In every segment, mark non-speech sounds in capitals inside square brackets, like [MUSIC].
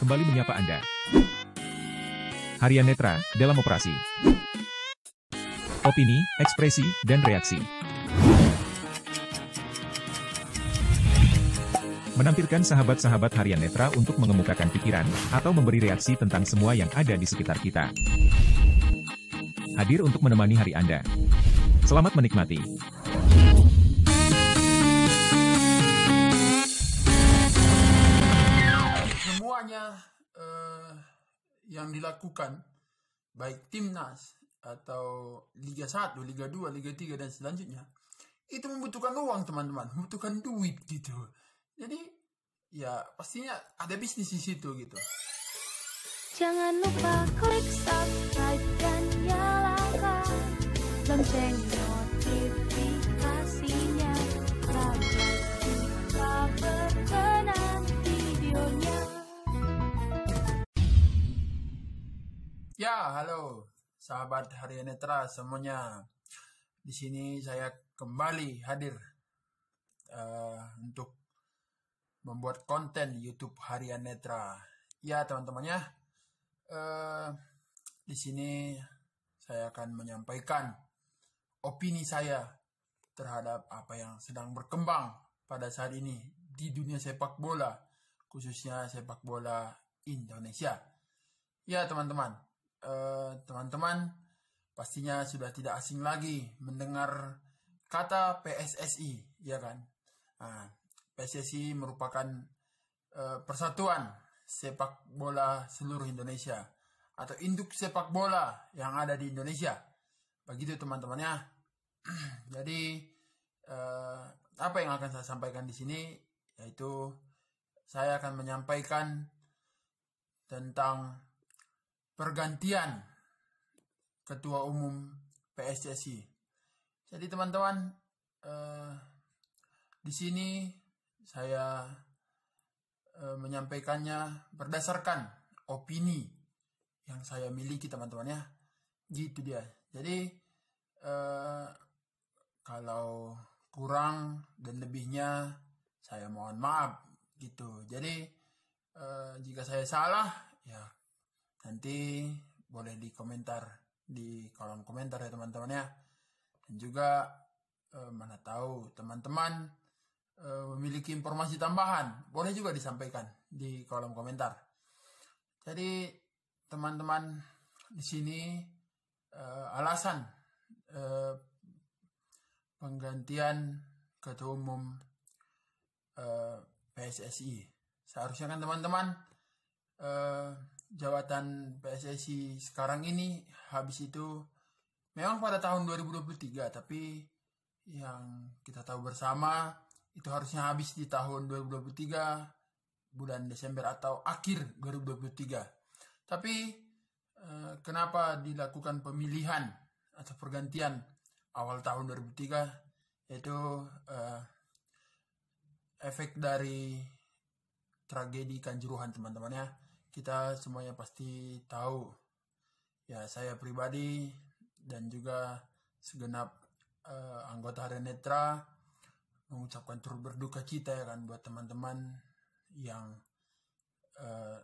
kembali menyapa Anda. Harian Netra, dalam operasi. Opini, ekspresi, dan reaksi. Menampilkan sahabat-sahabat Harian Netra untuk mengemukakan pikiran, atau memberi reaksi tentang semua yang ada di sekitar kita. Hadir untuk menemani hari Anda. Selamat menikmati. yang dilakukan baik timnas atau Liga 1, Liga 2, Liga 3 dan selanjutnya itu membutuhkan uang teman-teman, membutuhkan duit gitu. Jadi ya pastinya ada bisnis di situ gitu. Jangan lupa klik subscribe dan nyalakan lonceng notif. Ya, halo sahabat Harian Netra semuanya. Di sini saya kembali hadir uh, untuk membuat konten YouTube Harian Netra. Ya, teman temannya ya. Uh, eh, di sini saya akan menyampaikan opini saya terhadap apa yang sedang berkembang pada saat ini di dunia sepak bola, khususnya sepak bola Indonesia. Ya, teman-teman Eh, teman-teman pastinya sudah tidak asing lagi mendengar kata PSSI, ya kan? Nah, PSSI merupakan uh, persatuan sepak bola seluruh Indonesia atau induk sepak bola yang ada di Indonesia. Begitu teman-temannya. [CLEARS THROAT] Jadi uh, apa yang akan saya sampaikan di sini yaitu saya akan menyampaikan tentang pergantian ketua umum PSSI. Jadi teman-teman eh, di sini saya eh, menyampaikannya berdasarkan opini yang saya miliki teman-teman ya. Gitu dia. Jadi eh, kalau kurang dan lebihnya saya mohon maaf gitu. Jadi eh, jika saya salah ya Nanti boleh di komentar di kolom komentar ya teman-teman ya. Dan juga eh, mana tahu teman-teman eh, memiliki informasi tambahan, boleh juga disampaikan di kolom komentar. Jadi teman-teman di sini eh, alasan eh, penggantian ketua umum eh, PSSI. Seharusnya kan teman-teman eh, jabatan PSSI sekarang ini habis itu memang pada tahun 2023 tapi yang kita tahu bersama itu harusnya habis di tahun 2023 bulan Desember atau akhir 2023. Tapi eh, kenapa dilakukan pemilihan atau pergantian awal tahun 2003 yaitu eh, efek dari tragedi Kanjuruhan teman-teman ya kita semuanya pasti tahu. Ya, saya pribadi dan juga segenap uh, anggota Renetra mengucapkan turut berduka cita ya kan buat teman-teman yang uh,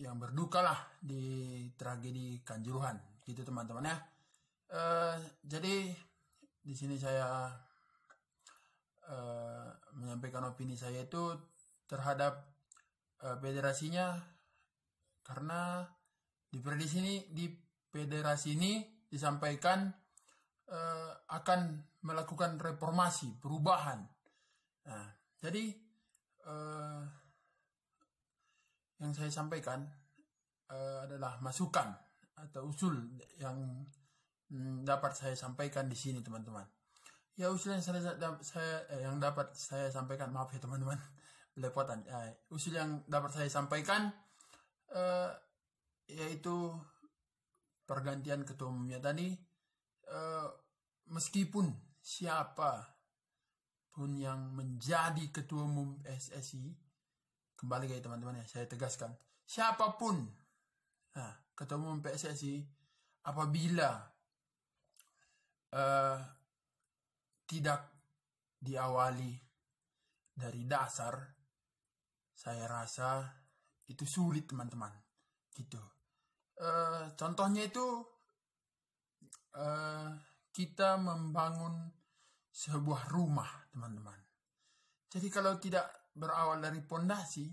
yang berduka lah di tragedi Kanjuruhan gitu teman-teman ya. Uh, jadi di sini saya uh, menyampaikan opini saya itu terhadap Pederasinya, eh, federasinya karena di prediksi ini di federasi ini disampaikan uh, akan melakukan reformasi perubahan nah jadi uh, yang saya sampaikan uh, adalah masukan atau usul yang mm, dapat saya sampaikan di sini teman-teman ya usul yang saya, saya yang dapat saya sampaikan maaf ya teman-teman lewat uh, ya, usul yang dapat saya sampaikan uh, yaitu pergantian ketua umumnya tadi uh, meskipun siapa pun yang menjadi ketua umum PSSI kembali lagi teman-teman ya saya tegaskan siapapun uh, ketua umum PSSI apabila uh, tidak diawali dari dasar saya rasa itu sulit teman-teman gitu uh, contohnya itu uh, kita membangun sebuah rumah teman-teman jadi kalau tidak berawal dari pondasi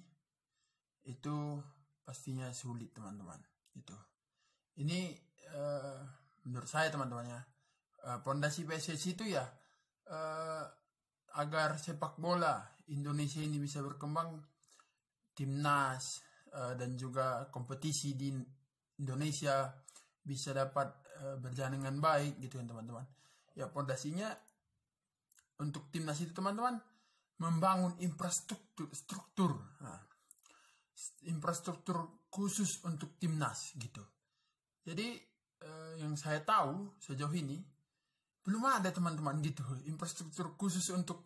itu pastinya sulit teman-teman itu ini uh, menurut saya teman-temannya pondasi uh, PSSI itu ya uh, agar sepak bola Indonesia ini bisa berkembang timnas uh, dan juga kompetisi di Indonesia bisa dapat uh, berjalan dengan baik gitu kan teman-teman. Ya pondasinya untuk timnas itu teman-teman membangun infrastruktur struktur nah, infrastruktur khusus untuk timnas gitu. Jadi uh, yang saya tahu sejauh ini belum ada teman-teman gitu infrastruktur khusus untuk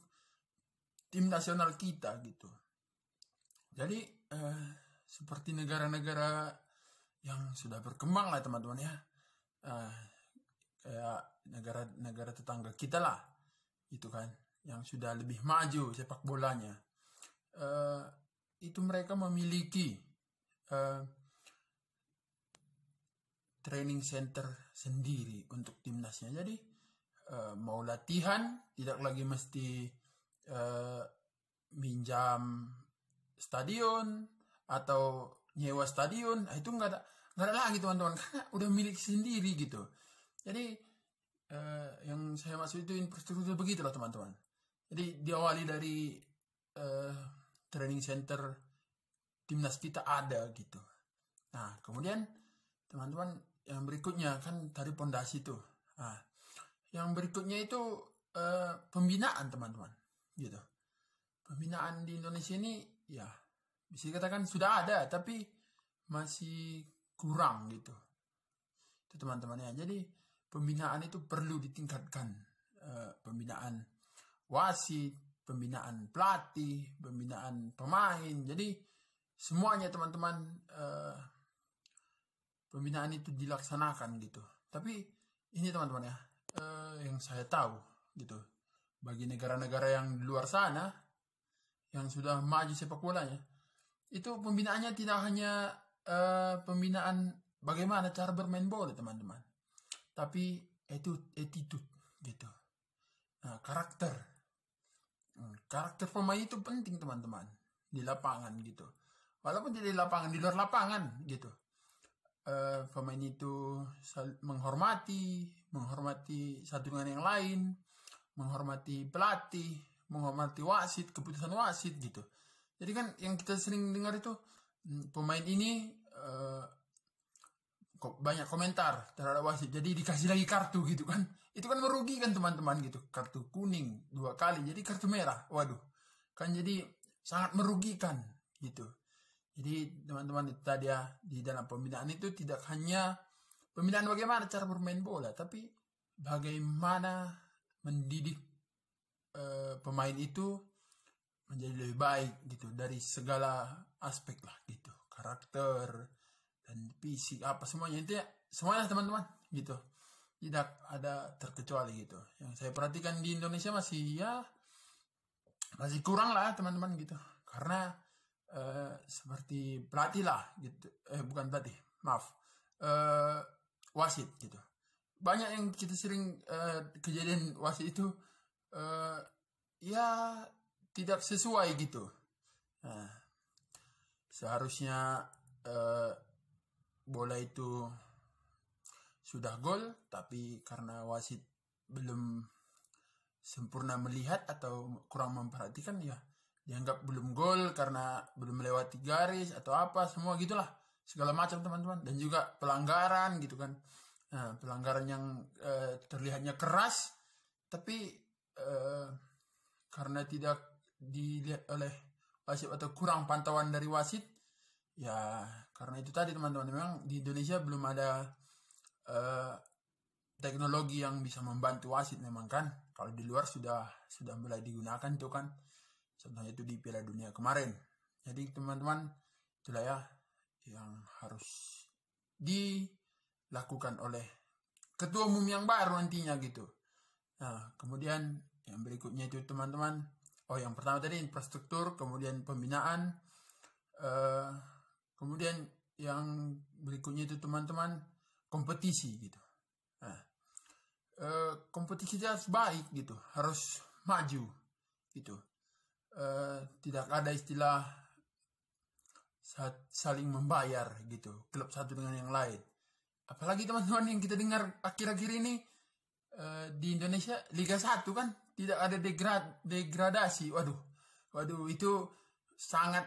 tim nasional kita gitu. Jadi eh, seperti negara-negara yang sudah berkembang lah teman-teman ya, eh, kayak negara-negara tetangga kita lah, itu kan, yang sudah lebih maju sepak bolanya, eh, itu mereka memiliki eh, training center sendiri untuk timnasnya. Jadi eh, mau latihan tidak lagi mesti eh, minjam stadion atau nyewa stadion nah itu nggak ada nggak ada lagi teman-teman karena udah milik sendiri gitu jadi eh, yang saya maksud itu infrastruktur begitulah teman-teman jadi diawali dari eh, training center timnas kita ada gitu nah kemudian teman-teman yang berikutnya kan tadi pondasi tuh nah, yang berikutnya itu eh, pembinaan teman-teman gitu pembinaan di Indonesia ini ya bisa dikatakan sudah ada tapi masih kurang gitu itu teman-teman ya jadi pembinaan itu perlu ditingkatkan e, pembinaan wasit pembinaan pelatih pembinaan pemain jadi semuanya teman-teman e, pembinaan itu dilaksanakan gitu tapi ini teman-teman ya e, yang saya tahu gitu bagi negara-negara yang di luar sana yang sudah maju sepak bola ya itu pembinaannya tidak hanya uh, pembinaan bagaimana cara bermain bola teman-teman tapi itu attitude gitu nah, karakter hmm, karakter pemain itu penting teman-teman di lapangan gitu walaupun tidak di lapangan di luar lapangan gitu uh, pemain itu menghormati menghormati satu dengan yang lain menghormati pelatih menghormati wasit, keputusan wasit gitu. Jadi kan yang kita sering dengar itu hmm, pemain ini uh, banyak komentar terhadap wasit. Jadi dikasih lagi kartu gitu kan. Itu kan merugikan teman-teman gitu. Kartu kuning dua kali jadi kartu merah. Waduh. Kan jadi sangat merugikan gitu. Jadi teman-teman tadi ya di dalam pembinaan itu tidak hanya pembinaan bagaimana cara bermain bola, tapi bagaimana mendidik Eh, pemain itu menjadi lebih baik gitu dari segala aspek lah gitu karakter dan fisik apa semuanya itu ya semuanya teman-teman gitu tidak ada terkecuali gitu yang saya perhatikan di Indonesia masih ya masih kurang lah teman-teman gitu karena uh, seperti pelatih lah gitu eh bukan pelatih maaf uh, wasit gitu banyak yang kita sering uh, kejadian wasit itu uh, ya tidak sesuai gitu. Nah, seharusnya uh, bola itu sudah gol, tapi karena wasit belum sempurna melihat atau kurang memperhatikan ya dianggap belum gol karena belum melewati garis atau apa semua gitulah segala macam teman-teman dan juga pelanggaran gitu kan nah, pelanggaran yang eh, terlihatnya keras tapi Eh, karena tidak dilihat oleh wasit atau kurang pantauan dari wasit ya karena itu tadi teman-teman memang di Indonesia belum ada uh, teknologi yang bisa membantu wasit memang kan kalau di luar sudah sudah mulai digunakan itu kan contohnya itu di Piala Dunia kemarin jadi teman-teman itulah ya yang harus dilakukan oleh ketua umum yang baru nantinya gitu Nah, kemudian yang berikutnya itu teman-teman. Oh, yang pertama tadi infrastruktur, kemudian pembinaan. Uh, kemudian yang berikutnya itu teman-teman kompetisi gitu. Nah, uh, kompetisi itu harus baik gitu, harus maju gitu. Uh, tidak ada istilah saling membayar gitu klub satu dengan yang lain apalagi teman-teman yang kita dengar akhir-akhir ini Eh, di Indonesia Liga 1 kan tidak ada degrad degradasi. Waduh. Waduh itu sangat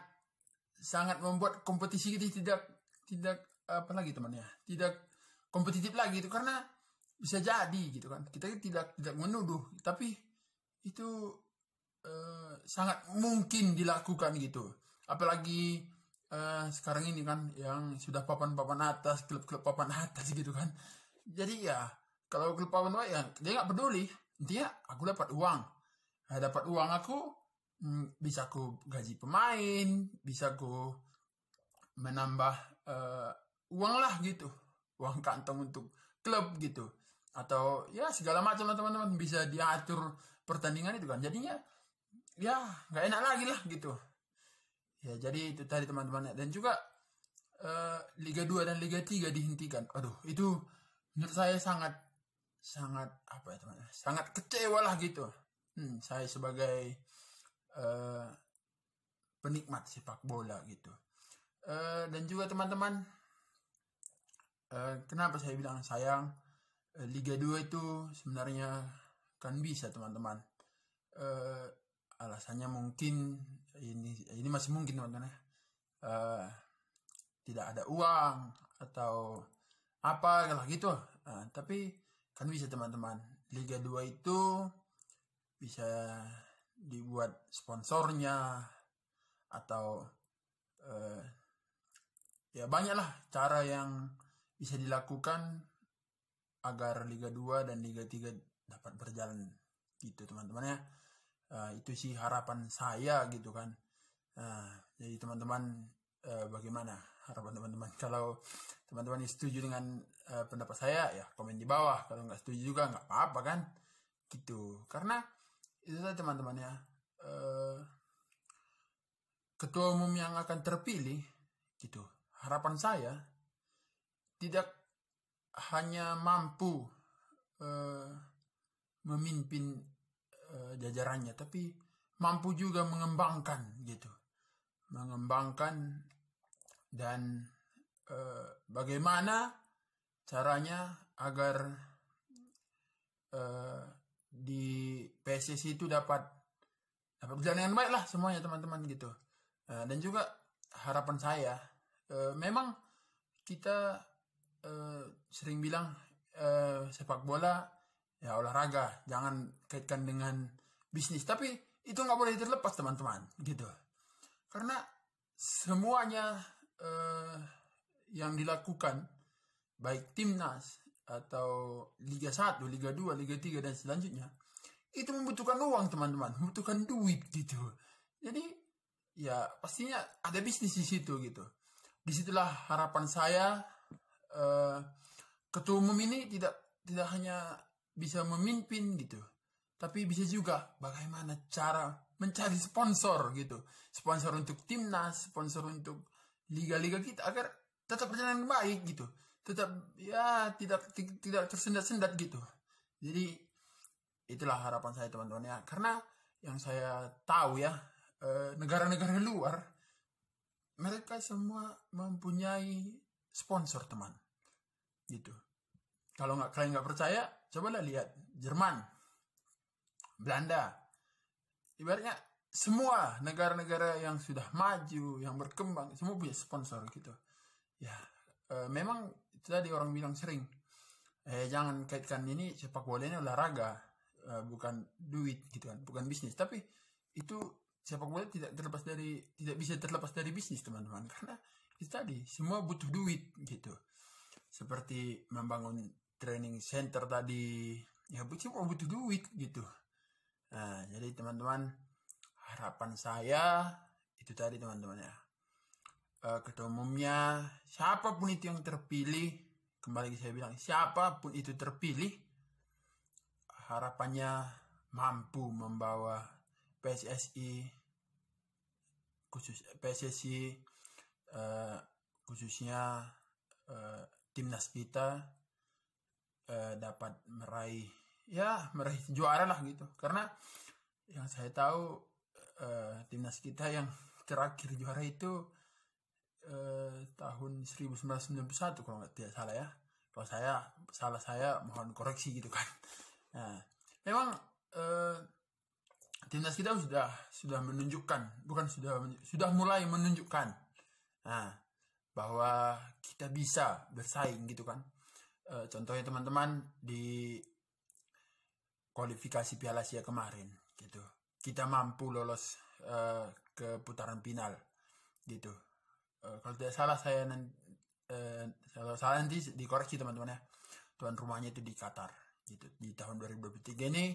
sangat membuat kompetisi kita tidak tidak apa lagi temannya tidak kompetitif lagi itu karena bisa jadi gitu kan kita tidak tidak menuduh tapi itu uh, sangat mungkin dilakukan gitu apalagi uh, sekarang ini kan yang sudah papan-papan atas klub-klub papan atas gitu kan jadi ya kalau lupa benar ya dia nggak peduli dia aku dapat uang nah, dapat uang aku hmm, bisa aku gaji pemain bisa aku menambah uh, uang lah gitu uang kantong untuk klub gitu atau ya segala macam teman-teman bisa diatur pertandingan itu kan jadinya ya nggak enak lagi lah gitu ya jadi itu tadi teman-teman dan juga uh, Liga 2 dan Liga 3 dihentikan aduh itu menurut saya sangat sangat apa ya teman sangat kecewa lah gitu hmm, saya sebagai uh, penikmat sepak bola gitu uh, dan juga teman-teman uh, kenapa saya bilang sayang uh, Liga 2 itu sebenarnya kan bisa teman-teman uh, alasannya mungkin ini ini masih mungkin teman-teman ya uh, tidak ada uang atau apa lah gitu uh, tapi kan bisa teman-teman Liga 2 itu bisa dibuat sponsornya atau eh, ya banyaklah cara yang bisa dilakukan agar Liga 2 dan Liga 3 dapat berjalan gitu teman-teman ya uh, itu sih harapan saya gitu kan uh, jadi teman-teman uh, bagaimana harapan teman-teman [LAUGHS] kalau teman-teman setuju dengan uh, pendapat saya ya komen di bawah kalau nggak setuju juga nggak apa-apa kan gitu karena itu saja teman-teman ya uh, ketua umum yang akan terpilih gitu harapan saya tidak hanya mampu uh, memimpin uh, jajarannya tapi mampu juga mengembangkan gitu mengembangkan dan uh, bagaimana caranya agar uh, di PSSI itu dapat dapat berjalan dengan baik lah semuanya teman-teman gitu uh, dan juga harapan saya uh, memang kita uh, sering bilang uh, sepak bola ya olahraga jangan kaitkan dengan bisnis tapi itu nggak boleh terlepas teman-teman gitu karena semuanya uh, yang dilakukan baik timnas atau Liga 1, Liga 2, Liga 3 dan selanjutnya itu membutuhkan uang teman-teman, membutuhkan duit gitu. Jadi ya pastinya ada bisnis di situ gitu. Disitulah harapan saya uh, ketua umum ini tidak tidak hanya bisa memimpin gitu, tapi bisa juga bagaimana cara mencari sponsor gitu, sponsor untuk timnas, sponsor untuk liga-liga kita agar tetap berjalan baik gitu tetap ya tidak tidak tersendat-sendat gitu. Jadi itulah harapan saya teman-teman ya. Karena yang saya tahu ya eh, negara-negara luar mereka semua mempunyai sponsor teman gitu. Kalau nggak kalian nggak percaya, cobalah lihat Jerman, Belanda. Ibaratnya semua negara-negara yang sudah maju, yang berkembang, semua punya sponsor gitu. Ya, e, memang itu tadi orang bilang sering eh jangan kaitkan ini sepak bola ini olahraga eh, bukan duit gitu kan bukan bisnis tapi itu sepak bola tidak terlepas dari tidak bisa terlepas dari bisnis teman-teman [LAUGHS] karena itu tadi semua butuh duit gitu seperti membangun training center tadi ya semua butuh duit gitu nah jadi teman-teman harapan saya itu tadi teman-teman ya uh, ketua umumnya, siapapun itu yang terpilih, kembali saya bilang siapapun itu terpilih, harapannya mampu membawa PSSI khusus PSSI uh, eh, khususnya uh, timnas kita uh, dapat meraih ya meraih juara lah gitu karena yang saya tahu uh, timnas kita yang terakhir juara itu eh, tahun 1991 kalau nggak tidak salah ya kalau saya salah saya mohon koreksi gitu kan nah memang eh, timnas kita sudah sudah menunjukkan bukan sudah sudah mulai menunjukkan nah bahwa kita bisa bersaing gitu kan eh, contohnya teman-teman di kualifikasi Piala Asia kemarin gitu kita mampu lolos uh, ke putaran final gitu Eh, kalau tidak salah saya nanti, eh, kalau salah nanti dikoreksi teman-teman ya tuan rumahnya itu di Qatar gitu di tahun 2023 ini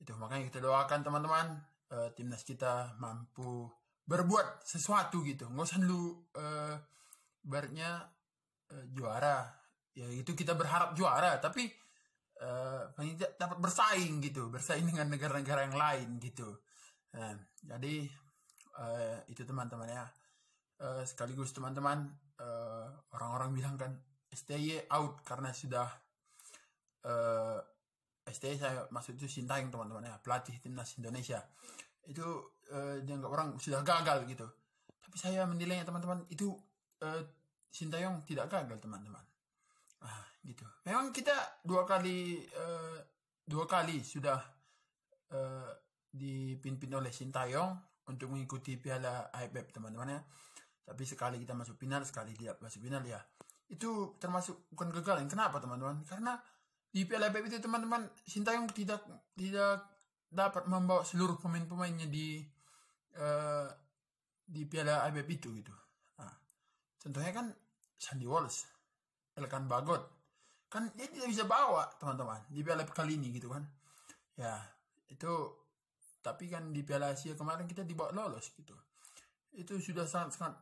itu makanya kita doakan teman-teman eh, timnas kita mampu berbuat sesuatu gitu nggak usah lu eh, juara ya itu kita berharap juara tapi uh, dapat bersaing gitu bersaing dengan negara-negara yang lain gitu nah, jadi uh, itu teman-teman ya Eh, sekaligus teman-teman uh, orang-orang bilang kan stay out karena sudah uh, eh, STY saya maksud itu Sintayong teman-teman ya pelatih timnas Indonesia itu uh, dianggap orang sudah gagal gitu tapi saya menilainya teman-teman itu uh, Sintayong tidak gagal teman-teman ah gitu memang kita dua kali uh, dua kali sudah uh, dipimpin oleh Sintayong untuk mengikuti Piala AFF teman-teman ya tapi sekali kita masuk final sekali dia masuk final ya itu termasuk bukan kegagalan kenapa teman-teman karena di Piala AFF itu teman-teman Sintayong tidak tidak dapat membawa seluruh pemain-pemainnya di uh, di Piala AFF itu gitu nah, contohnya kan Sandy Walsh Elkan Bagot kan dia tidak bisa bawa teman-teman di Piala kali ini gitu kan ya itu tapi kan di Piala Asia kemarin kita dibawa lolos gitu itu sudah sangat sangat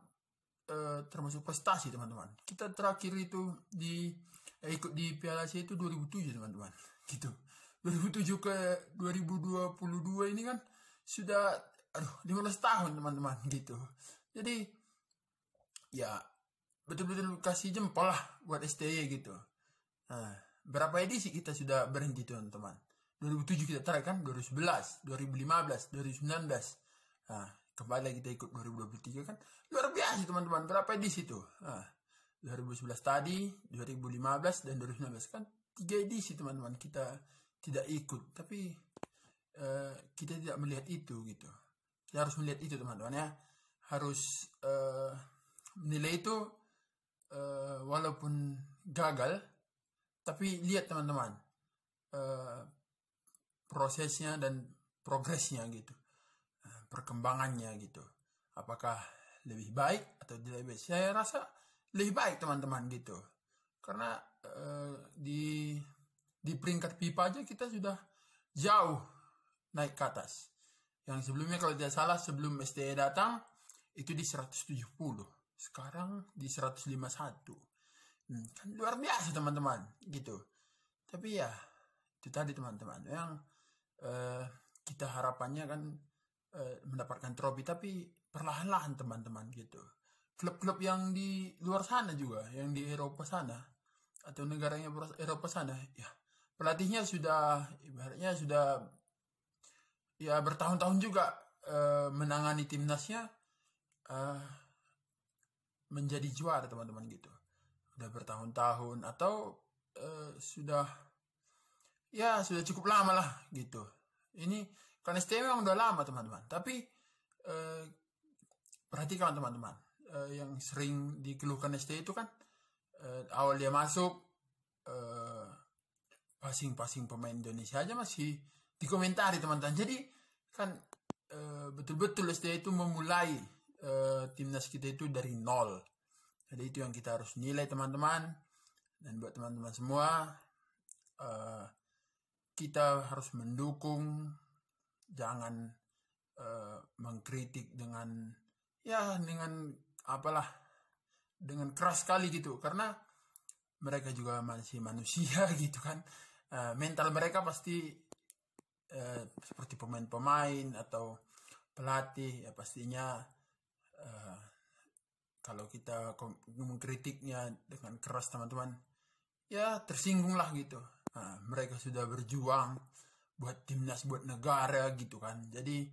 Eh, termasuk prestasi teman-teman kita terakhir itu di eh, ikut di Piala Asia itu 2007 teman-teman gitu 2007 ke 2022 ini kan sudah aduh 15 tahun teman-teman gitu jadi ya betul-betul kasih jempol lah buat STY e, gitu nah, berapa edisi kita sudah berhenti teman-teman 2007 kita tarik kan 2011 2015 2019 nah kembali lagi kita ikut 2023 kan luar biasa teman-teman berapa edisi tuh nah, 2011 tadi 2015 dan 2016 kan tiga edisi teman-teman kita tidak ikut tapi uh, kita tidak melihat itu gitu kita harus melihat itu teman-teman ya harus uh, menilai itu uh, walaupun gagal tapi lihat teman-teman uh, prosesnya dan progresnya gitu perkembangannya gitu. Apakah lebih baik atau tidak baik? Saya rasa lebih baik teman-teman gitu. Karena uh, di di peringkat pipa aja kita sudah jauh naik ke atas. Yang sebelumnya kalau tidak salah sebelum STE datang itu di 170. Sekarang di 151. Hmm, kan luar biasa teman-teman gitu. Tapi ya itu tadi teman-teman yang uh, kita harapannya kan Eh, mendapatkan trofi tapi perlahan-lahan teman-teman gitu klub-klub yang di luar sana juga yang di Eropa sana atau negaranya Eropa sana ya pelatihnya sudah ibaratnya sudah ya bertahun-tahun juga uh, menangani timnasnya uh, menjadi juara teman-teman gitu udah bertahun-tahun atau uh, sudah ya sudah cukup lama lah gitu ini PNST memang udah lama teman-teman, tapi eh, perhatikan teman-teman, eh, yang sering dikeluhkan ST itu kan eh, awal dia masuk pasing eh, passing pemain Indonesia aja masih dikomentari teman-teman. Jadi kan eh, betul-betul ST itu memulai eh, timnas kita itu dari nol. Jadi itu yang kita harus nilai teman-teman dan buat teman-teman semua kita harus mendukung jangan uh, mengkritik dengan ya dengan apalah dengan keras sekali gitu karena mereka juga masih manusia [LAUGHS] gitu kan uh, mental mereka pasti uh, seperti pemain-pemain atau pelatih ya pastinya uh, kalau kita mengkritiknya dengan keras teman-teman ya tersinggung lah gitu uh, mereka sudah berjuang buat timnas buat negara gitu kan jadi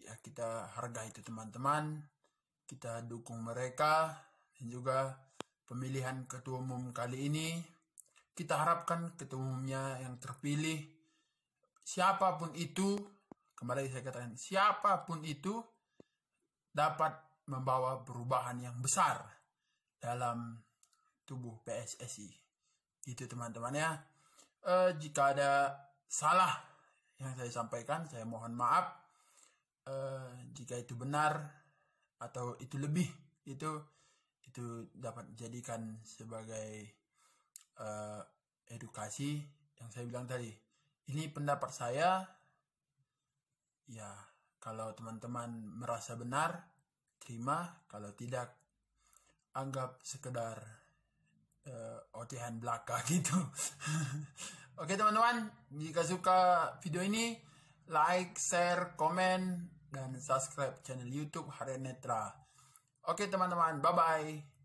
ya kita hargai itu teman-teman kita dukung mereka dan juga pemilihan ketua umum kali ini kita harapkan ketua umumnya yang terpilih siapapun itu kembali saya katakan siapapun itu dapat membawa perubahan yang besar dalam tubuh PSSI itu teman-teman ya e, jika ada salah yang saya sampaikan. Saya mohon maaf uh, jika itu benar atau itu lebih itu itu dapat dijadikan sebagai uh, edukasi yang saya bilang tadi. Ini pendapat saya. Ya, kalau teman-teman merasa benar, terima. Kalau tidak, anggap sekedar uh, belaka [LAUGHS] gitu. Oke okay, teman-teman, jika suka video ini, like, share, komen, dan subscribe channel YouTube Harian Netra. Oke okay, teman-teman, bye-bye.